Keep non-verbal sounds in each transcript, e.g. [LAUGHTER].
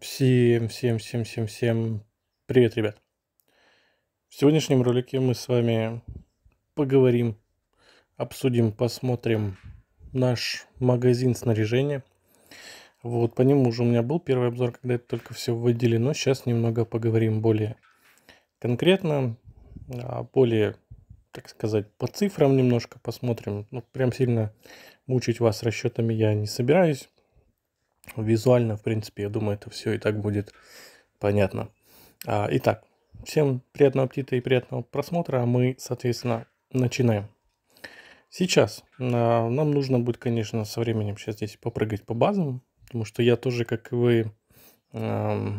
Всем, всем, всем, всем, всем привет, ребят. В сегодняшнем ролике мы с вами поговорим, обсудим, посмотрим наш магазин снаряжения. Вот, по нему уже у меня был первый обзор, когда это только все вводили, но сейчас немного поговорим более конкретно, а, более, так сказать, по цифрам немножко посмотрим. Ну, прям сильно мучить вас расчетами я не собираюсь визуально, в принципе, я думаю, это все и так будет понятно. А, итак, всем приятного аппетита и приятного просмотра, а мы, соответственно, начинаем. Сейчас а, нам нужно будет, конечно, со временем сейчас здесь попрыгать по базам, потому что я тоже, как и вы, а,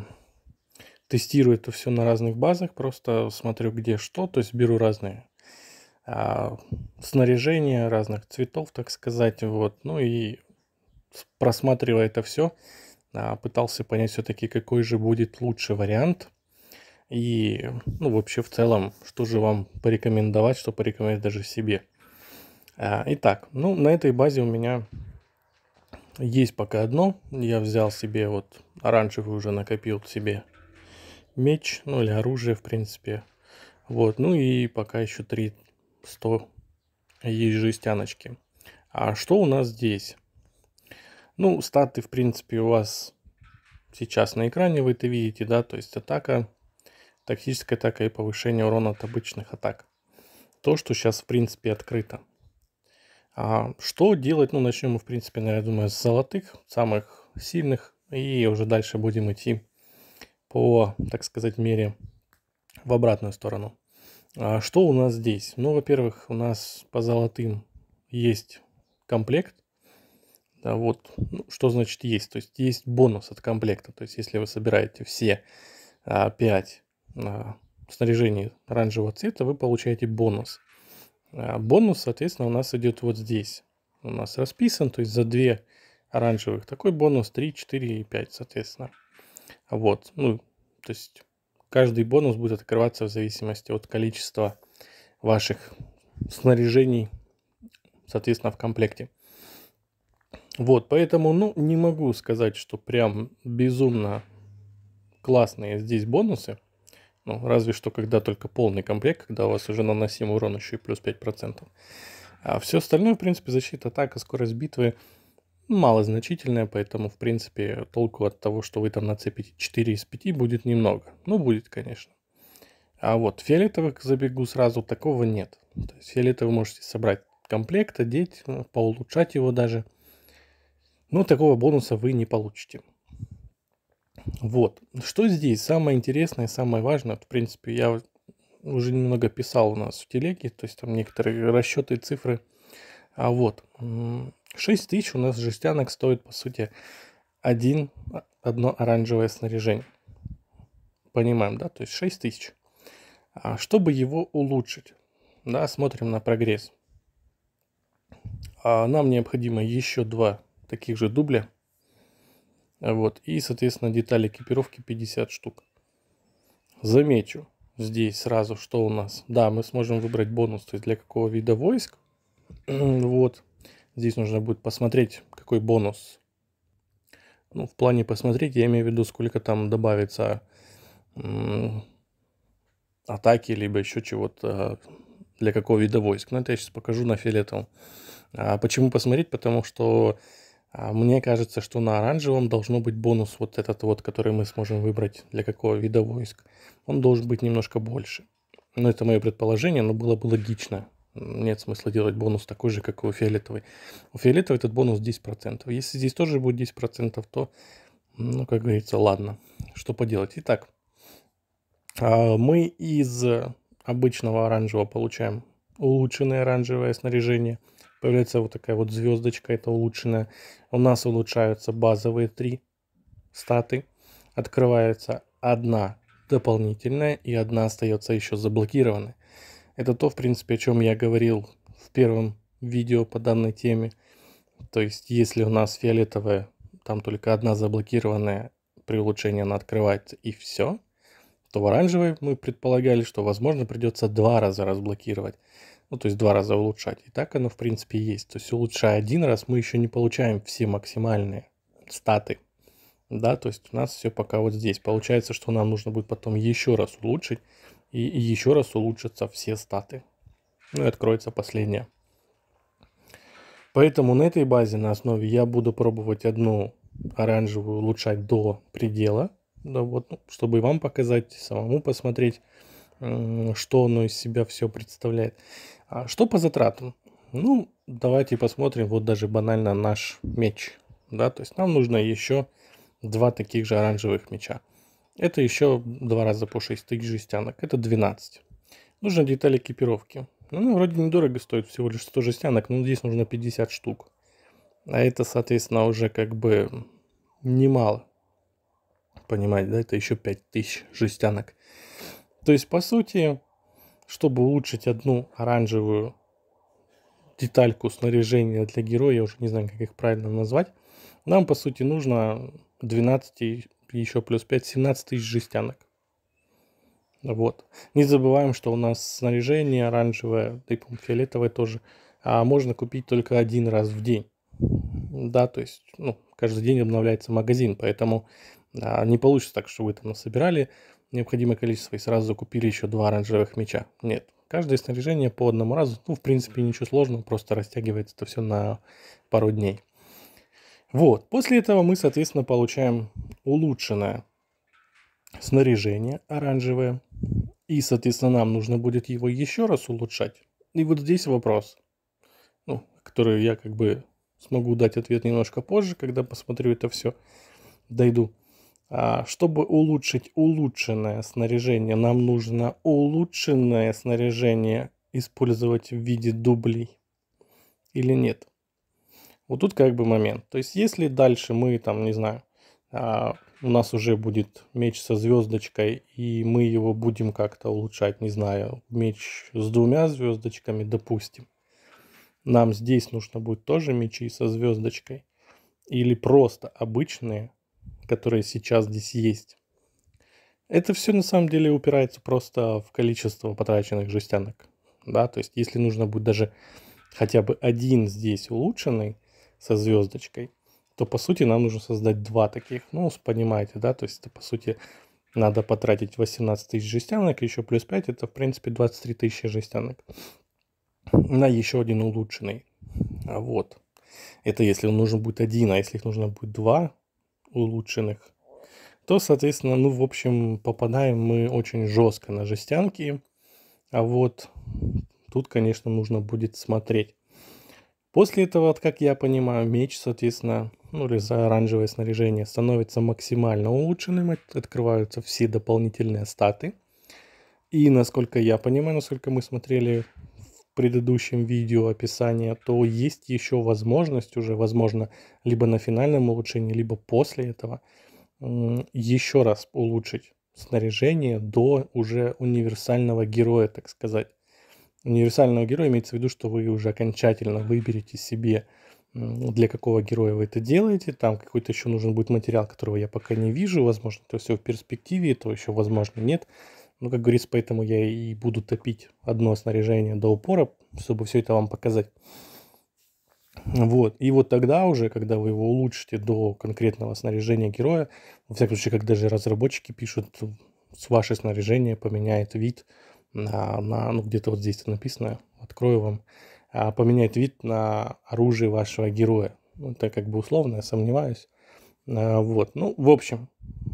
тестирую это все на разных базах, просто смотрю, где что, то есть беру разные а, снаряжение разных цветов, так сказать, вот, ну и просматривая это все, а, пытался понять все-таки, какой же будет лучший вариант. И, ну, вообще в целом, что же вам порекомендовать, что порекомендовать даже себе. А, итак, ну, на этой базе у меня есть пока одно. Я взял себе вот оранжевый уже накопил себе меч, ну, или оружие, в принципе. Вот, ну и пока еще 3 100 есть жестяночки. А что у нас здесь? Ну, статы, в принципе, у вас сейчас на экране вы это видите, да, то есть атака, тактическая атака и повышение урона от обычных атак. То, что сейчас, в принципе, открыто. А что делать? Ну, начнем мы, в принципе, наверное, думаю, с золотых, самых сильных. И уже дальше будем идти по, так сказать, мере в обратную сторону. А что у нас здесь? Ну, во-первых, у нас по золотым есть комплект. Да, вот ну, что значит есть. То есть есть бонус от комплекта. То есть если вы собираете все а, 5 а, снаряжений оранжевого цвета, вы получаете бонус. А, бонус, соответственно, у нас идет вот здесь. У нас расписан, то есть за 2 оранжевых такой бонус 3, 4 и 5, соответственно. Вот, ну, то есть каждый бонус будет открываться в зависимости от количества ваших снаряжений, соответственно, в комплекте. Вот, поэтому, ну, не могу сказать, что прям безумно классные здесь бонусы. Ну, разве что когда только полный комплект, когда у вас уже наносим урон еще и плюс 5%. А все остальное, в принципе, защита, атака, скорость битвы малозначительная, поэтому, в принципе, толку от того, что вы там нацепите 4 из 5, будет немного. Ну, будет, конечно. А вот фиолетовых забегу сразу, такого нет. То есть фиолетовый можете собрать комплект, одеть, ну, поулучшать его даже – но ну, такого бонуса вы не получите. Вот. Что здесь самое интересное, самое важное, в принципе, я уже немного писал у нас в телеге, то есть там некоторые расчеты, цифры. А вот, 6 тысяч у нас жестянок стоит, по сути, один, одно оранжевое снаряжение. Понимаем, да? То есть 6 тысяч. А чтобы его улучшить, да, смотрим на прогресс. А нам необходимо еще два таких же дубля. Вот. И, соответственно, детали экипировки 50 штук. Замечу здесь сразу, что у нас. Да, мы сможем выбрать бонус, то есть для какого вида войск. [CLEARS THROAT] вот. Здесь нужно будет посмотреть, какой бонус. Ну, в плане посмотреть, я имею в виду, сколько там добавится атаки, либо еще чего-то э, для какого вида войск. Но это я сейчас покажу на фиолетовом. А почему посмотреть? Потому что а мне кажется, что на оранжевом должно быть бонус вот этот вот, который мы сможем выбрать для какого вида войск. Он должен быть немножко больше. Но это мое предположение, но было бы логично. Нет смысла делать бонус такой же, как и у фиолетовой. У фиолетовой этот бонус 10%. Если здесь тоже будет 10%, то, ну, как говорится, ладно, что поделать. Итак, а, мы из обычного оранжевого получаем улучшенное оранжевое снаряжение – Появляется вот такая вот звездочка, это улучшенная. У нас улучшаются базовые три статы. Открывается одна дополнительная и одна остается еще заблокированной. Это то, в принципе, о чем я говорил в первом видео по данной теме. То есть, если у нас фиолетовая, там только одна заблокированная, при улучшении она открывается и все, то в оранжевой мы предполагали, что, возможно, придется два раза разблокировать. Ну, то есть два раза улучшать. И так оно, в принципе, есть. То есть улучшая один раз, мы еще не получаем все максимальные статы. Да, то есть у нас все пока вот здесь. Получается, что нам нужно будет потом еще раз улучшить. И еще раз улучшатся все статы. Ну и откроется последняя. Поэтому на этой базе, на основе, я буду пробовать одну оранжевую улучшать до предела. Да, вот, ну, чтобы вам показать, самому посмотреть, что оно из себя все представляет. А что по затратам? Ну, давайте посмотрим вот даже банально наш меч. Да, то есть нам нужно еще два таких же оранжевых меча. Это еще два раза по 6 тысяч жестянок. Это 12. Нужно детали экипировки. Ну, вроде недорого стоит, всего лишь 100 жестянок, но здесь нужно 50 штук. А это, соответственно, уже как бы немало. Понимаете, да? Это еще 5000 жестянок. То есть, по сути, чтобы улучшить одну оранжевую детальку снаряжения для героя, я уже не знаю, как их правильно назвать, нам, по сути, нужно 12 и еще плюс 5, 17 тысяч жестянок. Вот. Не забываем, что у нас снаряжение оранжевое, да и, фиолетовое тоже, а можно купить только один раз в день. Да, то есть, ну, каждый день обновляется магазин, поэтому а, не получится так, что вы там насобирали необходимое количество и сразу купили еще два оранжевых меча. Нет, каждое снаряжение по одному разу, ну, в принципе, ничего сложного, просто растягивается это все на пару дней. Вот, после этого мы, соответственно, получаем улучшенное снаряжение оранжевое, и, соответственно, нам нужно будет его еще раз улучшать. И вот здесь вопрос, ну, который я как бы смогу дать ответ немножко позже, когда посмотрю это все, дойду. А, чтобы улучшить улучшенное снаряжение, нам нужно улучшенное снаряжение использовать в виде дублей или нет. Вот тут как бы момент. То есть если дальше мы там, не знаю, а, у нас уже будет меч со звездочкой, и мы его будем как-то улучшать, не знаю, меч с двумя звездочками, допустим. Нам здесь нужно будет тоже мечи со звездочкой. Или просто обычные которые сейчас здесь есть. Это все на самом деле упирается просто в количество потраченных жестянок. Да, то есть если нужно будет даже хотя бы один здесь улучшенный со звездочкой, то по сути нам нужно создать два таких. Ну, понимаете, да, то есть это по сути надо потратить 18 тысяч жестянок, еще плюс 5, это в принципе 23 тысячи жестянок на еще один улучшенный. Вот. Это если он нужен будет один, а если их нужно будет два, улучшенных, то, соответственно, ну, в общем, попадаем мы очень жестко на жестянки. А вот тут, конечно, нужно будет смотреть. После этого, вот как я понимаю, меч, соответственно, ну или за оранжевое снаряжение становится максимально улучшенным, открываются все дополнительные статы. И насколько я понимаю, насколько мы смотрели предыдущем видео описание, то есть еще возможность уже, возможно, либо на финальном улучшении, либо после этого еще раз улучшить снаряжение до уже универсального героя, так сказать. Универсального героя имеется в виду, что вы уже окончательно выберете себе, для какого героя вы это делаете. Там какой-то еще нужен будет материал, которого я пока не вижу, возможно, это все в перспективе, то еще, возможно, нет. Ну, как говорится, поэтому я и буду топить одно снаряжение до упора, чтобы все это вам показать. Вот. И вот тогда уже, когда вы его улучшите до конкретного снаряжения героя, во всяком случае, как даже разработчики пишут, с ваше снаряжение поменяет вид на, на ну, где-то вот здесь написано, открою вам, а, поменяет вид на оружие вашего героя. Ну, это как бы условно, я сомневаюсь. А, вот, ну, в общем,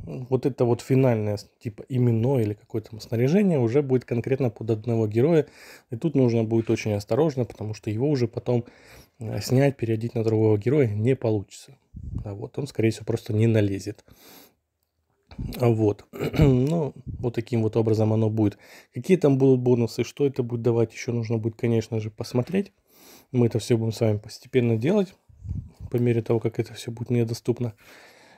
вот это вот финальное, типа, имено или какое-то снаряжение уже будет конкретно под одного героя. И тут нужно будет очень осторожно, потому что его уже потом а, снять, переодеть на другого героя не получится. А вот, он, скорее всего, просто не налезет. А вот. [CLEARS THROAT] ну, вот таким вот образом оно будет. Какие там будут бонусы, что это будет давать, еще нужно будет, конечно же, посмотреть. Мы это все будем с вами постепенно делать по мере того, как это все будет мне доступно.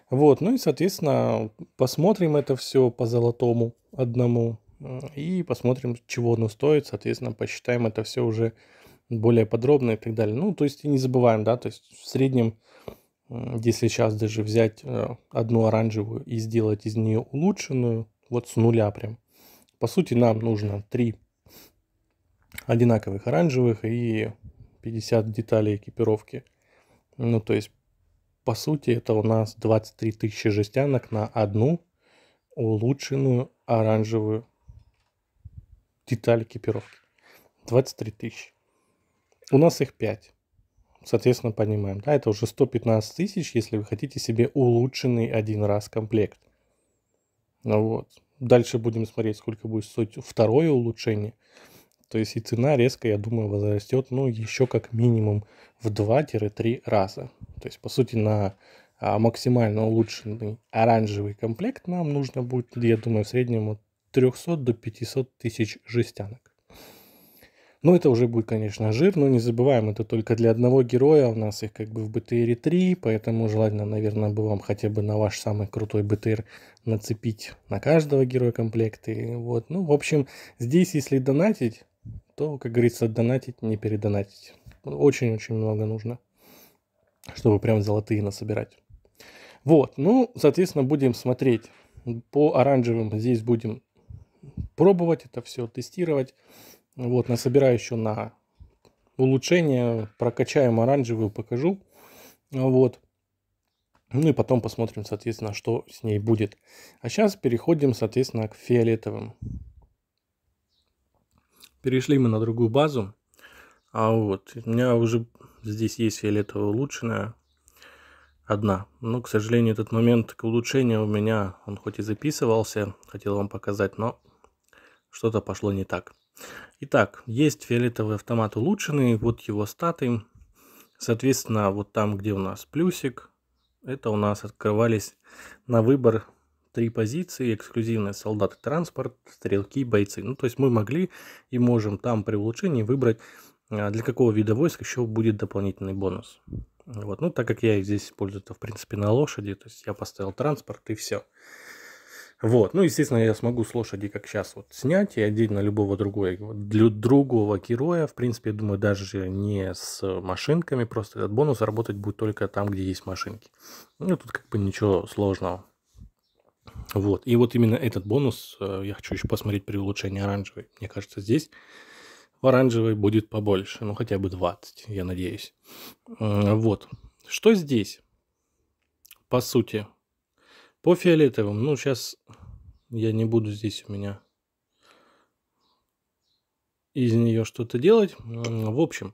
Вот, ну и, соответственно, посмотрим это все по золотому одному э, и посмотрим, чего оно стоит, соответственно, посчитаем это все уже более подробно и так далее. Ну, то есть и не забываем, да, то есть в среднем, если сейчас даже взять э, одну оранжевую и сделать из нее улучшенную, вот с нуля прям, по сути, нам нужно три одинаковых оранжевых и 50 деталей экипировки – ну, то есть, по сути, это у нас 23 тысячи жестянок на одну улучшенную оранжевую деталь экипировки. 23 тысячи. У нас их 5. Соответственно, понимаем, да, это уже 115 тысяч, если вы хотите себе улучшенный один раз комплект. Ну вот. Дальше будем смотреть, сколько будет стоить второе улучшение. То есть и цена резко, я думаю, возрастет, ну, еще как минимум в 2-3 раза. То есть, по сути, на а, максимально улучшенный оранжевый комплект нам нужно будет, я думаю, в среднем от 300 до 500 тысяч жестянок. Ну, это уже будет, конечно, жир, но не забываем, это только для одного героя, у нас их как бы в БТРе 3, поэтому желательно, наверное, бы вам хотя бы на ваш самый крутой БТР нацепить на каждого героя комплекты. Вот. Ну, в общем, здесь, если донатить, то, как говорится, донатить, не передонатить. Очень-очень много нужно, чтобы прям золотые насобирать. Вот, ну, соответственно, будем смотреть. По оранжевым здесь будем пробовать это все, тестировать. Вот, насобираю еще на улучшение, прокачаем оранжевую, покажу. Вот. Ну и потом посмотрим, соответственно, что с ней будет. А сейчас переходим, соответственно, к фиолетовым. Перешли мы на другую базу. А вот, у меня уже здесь есть фиолетово улучшенная. Одна. Но, к сожалению, этот момент к улучшению у меня, он хоть и записывался, хотел вам показать, но что-то пошло не так. Итак, есть фиолетовый автомат улучшенный, вот его статы. Соответственно, вот там, где у нас плюсик, это у нас открывались на выбор три позиции, эксклюзивные солдаты, транспорт, стрелки, бойцы. Ну, то есть мы могли и можем там при улучшении выбрать, а, для какого вида войск еще будет дополнительный бонус. Вот. Ну, так как я их здесь использую, то, в принципе, на лошади, то есть я поставил транспорт и все. Вот, ну, естественно, я смогу с лошади, как сейчас, вот снять и одеть на любого другого, для другого героя, в принципе, я думаю, даже не с машинками, просто этот бонус работать будет только там, где есть машинки. Ну, тут как бы ничего сложного. Вот. И вот именно этот бонус э, я хочу еще посмотреть при улучшении оранжевой. Мне кажется, здесь в оранжевой будет побольше. Ну, хотя бы 20, я надеюсь. Вот. Что здесь? По сути. По фиолетовым. Ну, сейчас я не буду здесь у меня из нее что-то делать. В общем,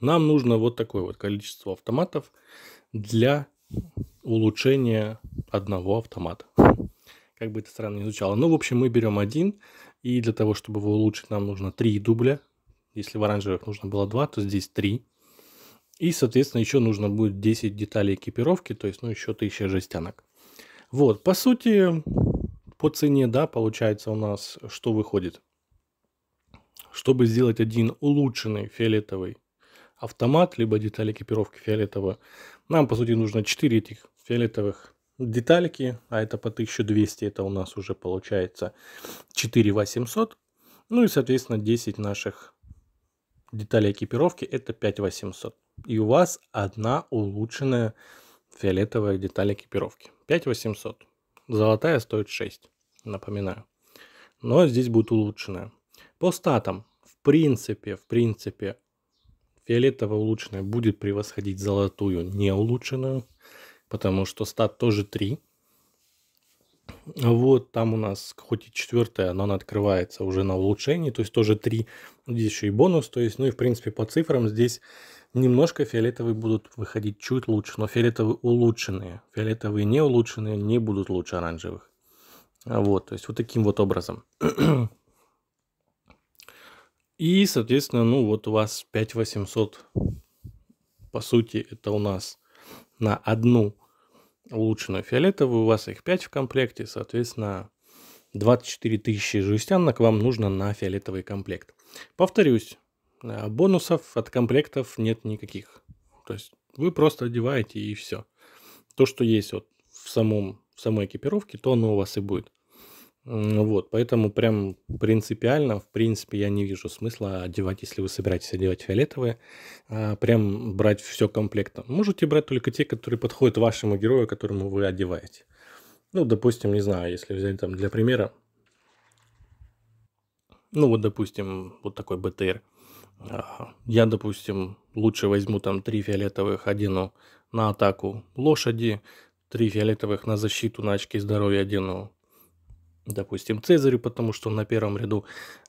нам нужно вот такое вот количество автоматов для улучшения одного автомата. [LAUGHS] Как бы это странно ни звучало. Ну, в общем, мы берем один, и для того, чтобы его улучшить, нам нужно три дубля. Если в оранжевых нужно было два, то здесь три. И, соответственно, еще нужно будет 10 деталей экипировки, то есть, ну, еще 1000 жестянок. Вот, по сути, по цене, да, получается у нас, что выходит. Чтобы сделать один улучшенный фиолетовый автомат, либо детали экипировки фиолетового, нам, по сути, нужно 4 этих фиолетовых детальки, а это по 1200, это у нас уже получается 4800. Ну и, соответственно, 10 наших деталей экипировки это 5800. И у вас одна улучшенная фиолетовая деталь экипировки. 5800. Золотая стоит 6, напоминаю. Но здесь будет улучшенная. По статам, в принципе, в принципе, фиолетовая улучшенная будет превосходить золотую не улучшенную потому что стат тоже 3. Вот там у нас хоть и четвертая, но она открывается уже на улучшении, то есть тоже 3. Здесь еще и бонус, то есть, ну и в принципе по цифрам здесь немножко фиолетовые будут выходить чуть лучше, но фиолетовые улучшенные. Фиолетовые не улучшенные не будут лучше оранжевых. Вот, то есть вот таким вот образом. И, соответственно, ну вот у вас 5800, по сути, это у нас на одну улучшенную фиолетовую, у вас их 5 в комплекте, соответственно, 24 тысячи жестянок вам нужно на фиолетовый комплект. Повторюсь, э, бонусов от комплектов нет никаких. То есть вы просто одеваете и все. То, что есть вот в, самом, в самой экипировке, то оно у вас и будет. Вот, поэтому прям принципиально, в принципе, я не вижу смысла одевать, если вы собираетесь одевать фиолетовые, а прям брать все комплектом. Можете брать только те, которые подходят вашему герою, которому вы одеваете. Ну, допустим, не знаю, если взять там для примера, ну вот, допустим, вот такой БТР. А, я, допустим, лучше возьму там три фиолетовых, одену на атаку лошади, три фиолетовых на защиту, на очки здоровья одену допустим, Цезарю, потому что он на первом ряду,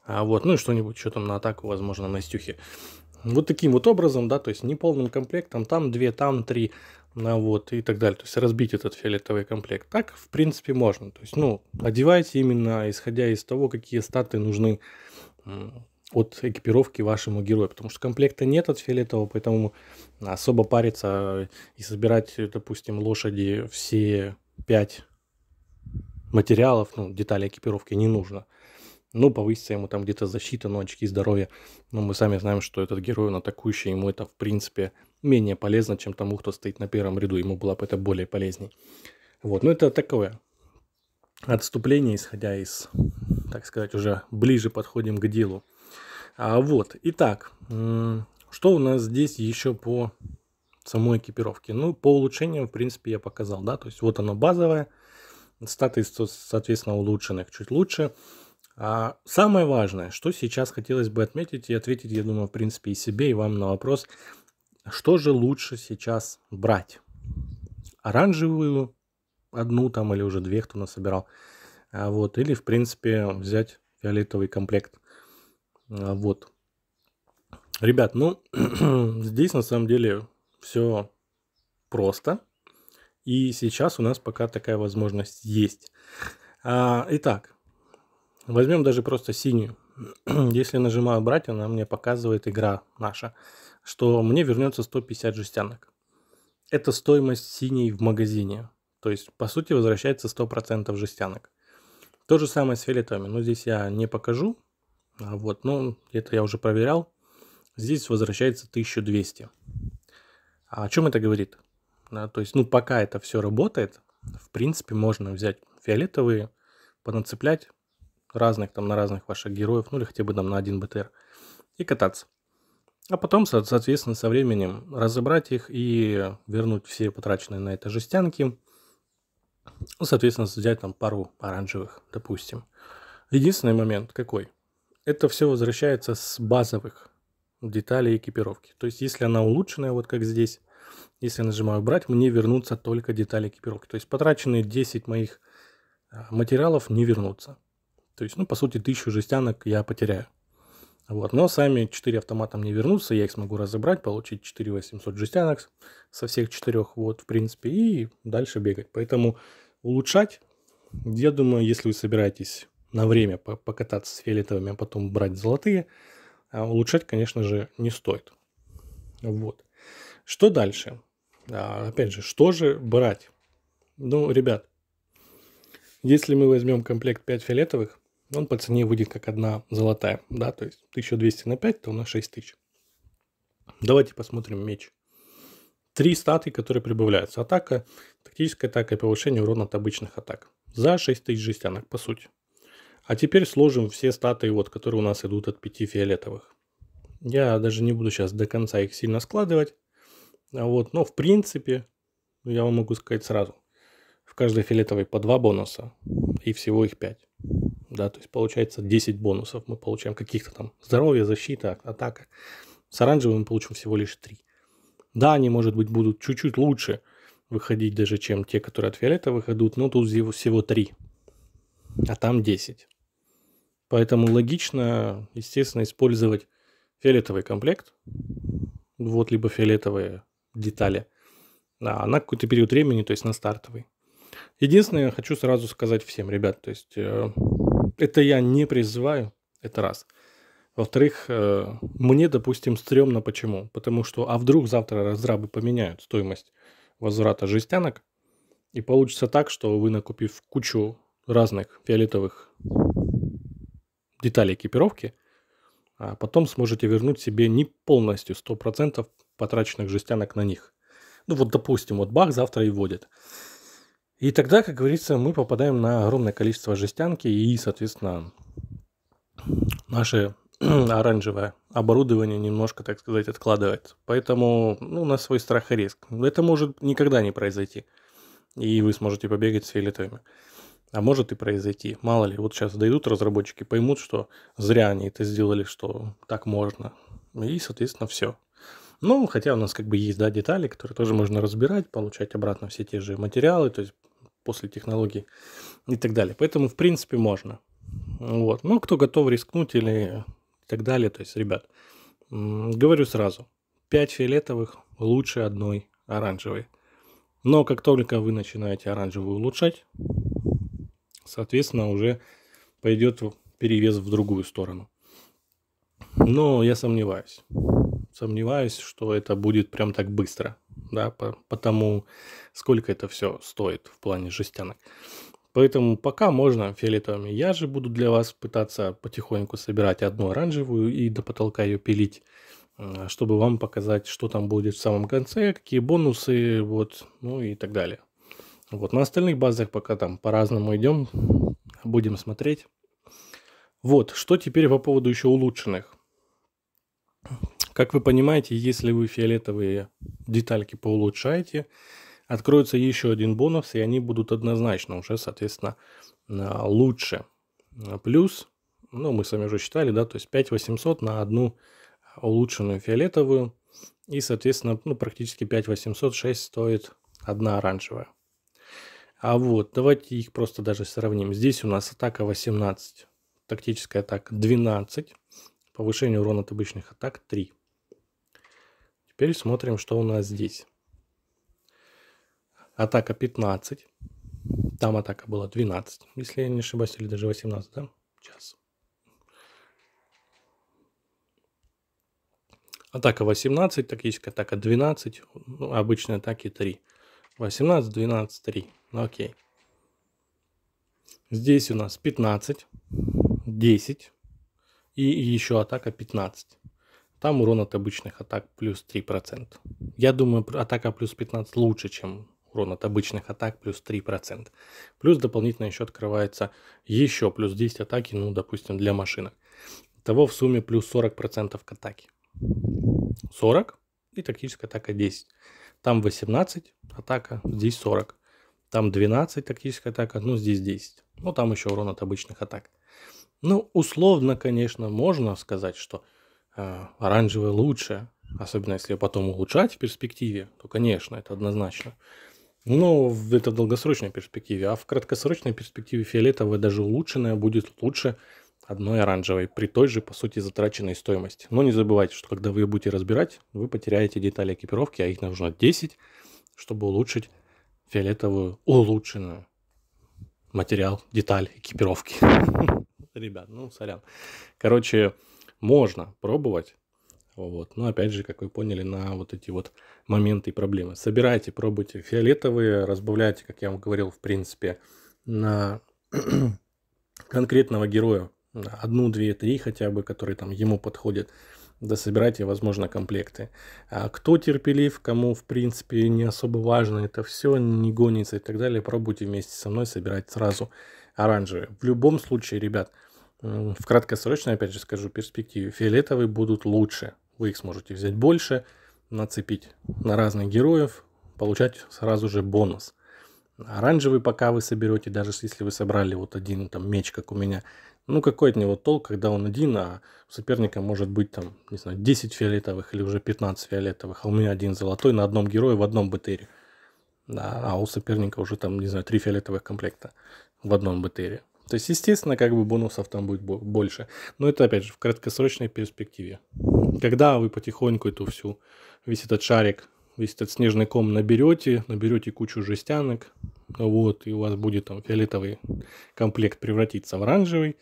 а вот, ну и что-нибудь, что там на атаку, возможно, на Стюхе. Вот таким вот образом, да, то есть неполным комплектом, там две, там три, ну, вот, и так далее. То есть разбить этот фиолетовый комплект. Так, в принципе, можно. То есть, ну, одевайте именно исходя из того, какие статы нужны от экипировки вашему герою, потому что комплекта нет от фиолетового, поэтому особо париться и собирать, допустим, лошади все пять материалов, ну, деталей экипировки не нужно. Ну, повысится ему там где-то защита, ну, очки здоровья. Но ну, мы сами знаем, что этот герой, он атакующий, ему это, в принципе, менее полезно, чем тому, кто стоит на первом ряду. Ему было бы это более полезней. Вот, ну, это такое отступление, исходя из, так сказать, уже ближе подходим к делу. А, вот, итак, что у нас здесь еще по самой экипировке? Ну, по улучшениям, в принципе, я показал, да, то есть вот оно базовое – статы, соответственно, улучшенных чуть лучше. А самое важное, что сейчас хотелось бы отметить и ответить, я думаю, в принципе, и себе, и вам на вопрос, что же лучше сейчас брать? Оранжевую одну там или уже две, кто насобирал. А, вот, или, в принципе, взять фиолетовый комплект. А, вот. Ребят, ну, [CLEARS THROAT] здесь на самом деле все просто. И сейчас у нас пока такая возможность есть. А, итак, возьмем даже просто синюю. [CLEARS THROAT] Если нажимаю брать, она мне показывает игра наша, что мне вернется 150 жестянок. Это стоимость синей в магазине. То есть, по сути, возвращается 100% жестянок. То же самое с фиолетовыми. Но ну, здесь я не покажу. А вот, ну это я уже проверял. Здесь возвращается 1200. А о чем это говорит? понятно. То есть, ну, пока это все работает, в принципе, можно взять фиолетовые, понацеплять разных там на разных ваших героев, ну или хотя бы там на один БТР, и кататься. А потом, соответственно, со временем разобрать их и вернуть все потраченные на это жестянки. Ну, соответственно, взять там пару оранжевых, допустим. Единственный момент какой? Это все возвращается с базовых деталей экипировки. То есть, если она улучшенная, вот как здесь, если я нажимаю «Брать», мне вернутся только детали экипировки. То есть потраченные 10 моих а, материалов не вернутся. То есть, ну, по сути, тысячу жестянок я потеряю. Вот. Но сами 4 автомата мне вернутся, я их смогу разобрать, получить 4800 жестянок со всех четырех, вот, в принципе, и дальше бегать. Поэтому улучшать, я думаю, если вы собираетесь на время покататься с фиолетовыми, а потом брать золотые, а улучшать, конечно же, не стоит. Вот. Что дальше? А, опять же, что же брать? Ну, ребят, если мы возьмем комплект 5 фиолетовых, он по цене выйдет как одна золотая, да, то есть 1200 на 5, то у нас 6000. Давайте посмотрим меч. Три статы, которые прибавляются. Атака, тактическая атака и повышение урона от обычных атак. За 6000 жестянок, по сути. А теперь сложим все статы, вот, которые у нас идут от 5 фиолетовых. Я даже не буду сейчас до конца их сильно складывать. Вот, но в принципе, я вам могу сказать сразу, в каждой фиолетовой по два бонуса, и всего их пять Да, то есть получается 10 бонусов мы получаем каких-то там здоровья, защита, атака. С оранжевым мы получим всего лишь 3. Да, они, может быть, будут чуть-чуть лучше выходить даже, чем те, которые от фиолетовых идут, но тут всего 3, а там 10. Поэтому логично, естественно, использовать фиолетовый комплект, вот либо фиолетовые детали а, на какой-то период времени, то есть на стартовый. Единственное, хочу сразу сказать всем, ребят, то есть э, это я не призываю, это раз. Во-вторых, э, мне, допустим, стрёмно почему? Потому что, а вдруг завтра разрабы поменяют стоимость возврата жестянок, и получится так, что вы, накупив кучу разных фиолетовых деталей экипировки, а потом сможете вернуть себе не полностью 100% потраченных жестянок на них. Ну вот, допустим, вот бах завтра и вводит. И тогда, как говорится, мы попадаем на огромное количество жестянки и, соответственно, наше [CLEARS THROAT] оранжевое оборудование немножко, так сказать, откладывает. Поэтому, ну, на свой страх и риск. Это может никогда не произойти. И вы сможете побегать с фиолетовыми. А может и произойти. Мало ли, вот сейчас дойдут разработчики, поймут, что зря они это сделали, что так можно. И, соответственно, все. Ну, хотя у нас как бы есть, да, детали, которые тоже можно разбирать, получать обратно все те же материалы, то есть после технологий и так далее. Поэтому, в принципе, можно. Вот. Ну, кто готов рискнуть или так далее, то есть, ребят, говорю сразу, 5 фиолетовых лучше одной оранжевой. Но как только вы начинаете оранжевую улучшать, соответственно, уже пойдет перевес в другую сторону. Но я сомневаюсь сомневаюсь, что это будет прям так быстро, да, по, потому сколько это все стоит в плане жестянок. Поэтому пока можно фиолетовыми. Я же буду для вас пытаться потихоньку собирать одну оранжевую и до потолка ее пилить, чтобы вам показать, что там будет в самом конце, какие бонусы, вот, ну и так далее. Вот, на остальных базах пока там по-разному идем, будем смотреть. Вот, что теперь по поводу еще улучшенных. Как вы понимаете, если вы фиолетовые детальки поулучшаете, откроется еще один бонус, и они будут однозначно уже, соответственно, а, лучше. Плюс, ну, мы с вами уже считали, да, то есть 5800 на одну улучшенную фиолетовую. И, соответственно, ну, практически 5800 5806 стоит одна оранжевая. А вот, давайте их просто даже сравним. Здесь у нас атака 18, тактическая атака 12, повышение урона от обычных атак 3. Теперь смотрим, что у нас здесь. Атака 15. Там атака была 12, если я не ошибаюсь, или даже 18, да? Сейчас. Атака 18, тактическая атака 12, ну, обычные атаки 3. 18, 12, 3. Ну, окей. Здесь у нас 15, 10 и еще атака 15. Там урон от обычных атак плюс 3%. Я думаю, атака плюс 15 лучше, чем урон от обычных атак плюс 3%. Плюс дополнительно еще открывается еще плюс 10 атаки, ну, допустим, для машинок. Того в сумме плюс 40% к атаке. 40 и тактическая атака 10. Там 18 атака, здесь 40. Там 12 тактическая атака, ну здесь 10. Ну там еще урон от обычных атак. Ну, условно, конечно, можно сказать, что Э, оранжевая лучше, особенно если ее потом улучшать в перспективе, то, конечно, это однозначно. Но это в долгосрочной перспективе, а в краткосрочной перспективе фиолетовая даже улучшенная будет лучше одной оранжевой при той же, по сути, затраченной стоимости. Но не забывайте, что когда вы ее будете разбирать, вы потеряете детали экипировки, а их нужно 10, чтобы улучшить фиолетовую улучшенную материал, деталь экипировки. [LAUGHS] Ребят, ну, сорян. Короче, можно пробовать. Вот. Но опять же, как вы поняли, на вот эти вот моменты и проблемы. Собирайте, пробуйте фиолетовые, разбавляйте, как я вам говорил, в принципе, на [CLEARS THROAT] конкретного героя. Одну, две, три хотя бы, которые там ему подходят. Да собирайте, возможно, комплекты. А кто терпелив, кому, в принципе, не особо важно это все, не гонится и так далее, пробуйте вместе со мной собирать сразу оранжевые. В любом случае, ребят, в краткосрочной, опять же скажу, перспективе фиолетовые будут лучше. Вы их сможете взять больше, нацепить на разных героев, получать сразу же бонус. Оранжевый пока вы соберете, даже если вы собрали вот один там меч, как у меня, ну какой от него толк, когда он один, а у соперника может быть там, не знаю, 10 фиолетовых или уже 15 фиолетовых, а у меня один золотой на одном герое в одном БТРе. Да, а у соперника уже там, не знаю, 3 фиолетовых комплекта в одном БТРе. То есть, естественно, как бы бонусов там будет больше. Но это, опять же, в краткосрочной перспективе. Когда вы потихоньку эту всю, весь этот шарик, весь этот снежный ком наберете, наберете кучу жестянок, вот, и у вас будет там фиолетовый комплект превратиться в оранжевый,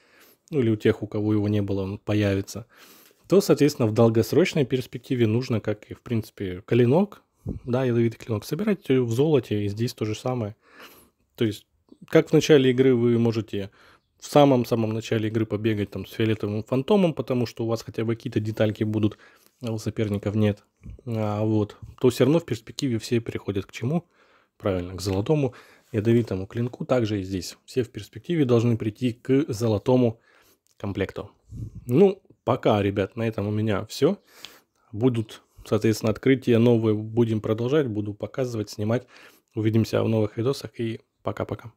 ну или у тех, у кого его не было, он появится, то, соответственно, в долгосрочной перспективе нужно, как и, в принципе, клинок, да, ядовитый клинок, собирать в золоте, и здесь то же самое. То есть как в начале игры вы можете в самом-самом начале игры побегать там с фиолетовым фантомом, потому что у вас хотя бы какие-то детальки будут, а у соперников нет, а, вот, то все равно в перспективе все переходят к чему? Правильно, к золотому ядовитому клинку. Также и здесь. Все в перспективе должны прийти к золотому комплекту. Ну, пока, ребят, на этом у меня все. Будут, соответственно, открытия новые. Будем продолжать, буду показывать, снимать. Увидимся в новых видосах и пока-пока.